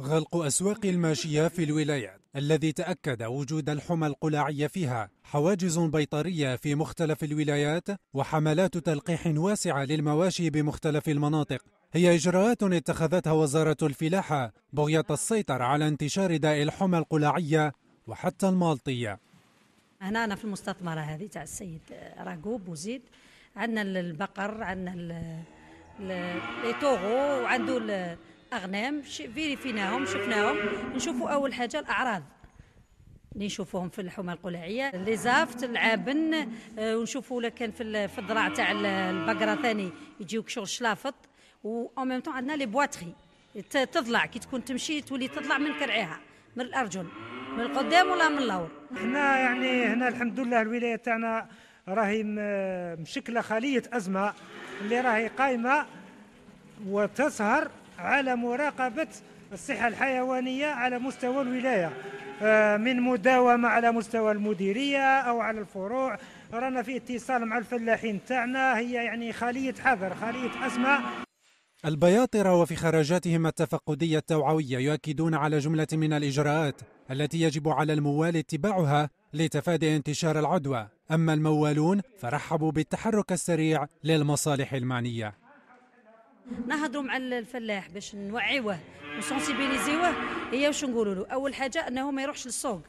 غلق أسواق الماشية في الولايات الذي تأكد وجود الحمى القلاعية فيها حواجز بيطرية في مختلف الولايات وحملات تلقيح واسعة للمواشي بمختلف المناطق هي إجراءات اتخذتها وزارة الفلاحة بغية السيطرة على انتشار داء الحمى القلاعية وحتى المالطية هنا أنا في المستثمرة هذه تاع السيد راقوب وزيد عندنا البقر عندنا لي توغو وعنده اغنام فيريفيناهم شفناهم نشوفوا اول حاجه الاعراض اللي نشوفوهم في الحومه القلاعيه لي زافت العابن آه، ونشوفوا ولا كان في في الذراع تاع البقره ثاني يجيوك شغل شلافط و ميم طون عندنا لي بواتري تطلع كي تكون تمشي تولي تطلع من كرعيها من الارجل من القدام ولا من اللور هنا يعني هنا الحمد لله الولايه تاعنا راهي مشكله خليه ازمه اللي راهي قايمه وتسهر على مراقبة الصحة الحيوانية على مستوى الولاية آه، من مداومة على مستوى المديرية أو على الفروع رانا في اتصال مع الفلاحين تاعنا هي يعني خلية حذر خلية أسماء البياطرة وفي خرجاتهم التفقدية التوعوية يؤكدون على جملة من الإجراءات التي يجب على الموال اتباعها لتفادي انتشار العدوى أما الموالون فرحبوا بالتحرك السريع للمصالح المعنية نهضروا مع الفلاح باش نوعيوه وسونسيبيليزيوه هي واش نقولوا له اول حاجه انه ما يروحش للسوق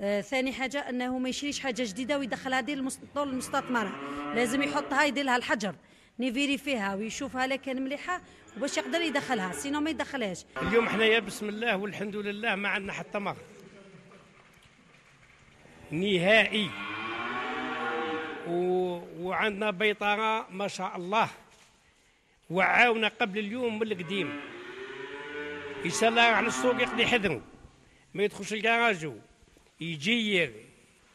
آه ثاني حاجه انه ما يشريش حاجه جديده ويدخلها دير المستطول المستثمره لازم يحطها يدير لها الحجر نيفيري فيها ويشوفها لكن مليحه وباش يقدر يدخلها سينو ما يدخلهاش اليوم حنايا بسم الله والحمد لله ما عندنا حتى مرض نهائي و... وعندنا بيطره ما شاء الله وعاونا قبل اليوم من القديم يسال على السوق يقضي حذره ما يدخلش الكراجو يجير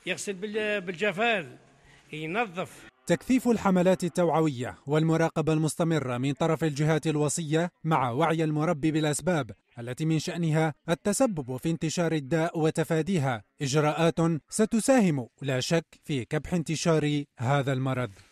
يغسل بالجفال ينظف تكثيف الحملات التوعوية والمراقبة المستمرة من طرف الجهات الوصية مع وعي المربي بالأسباب التي من شأنها التسبب في انتشار الداء وتفاديها إجراءات ستساهم لا شك في كبح انتشار هذا المرض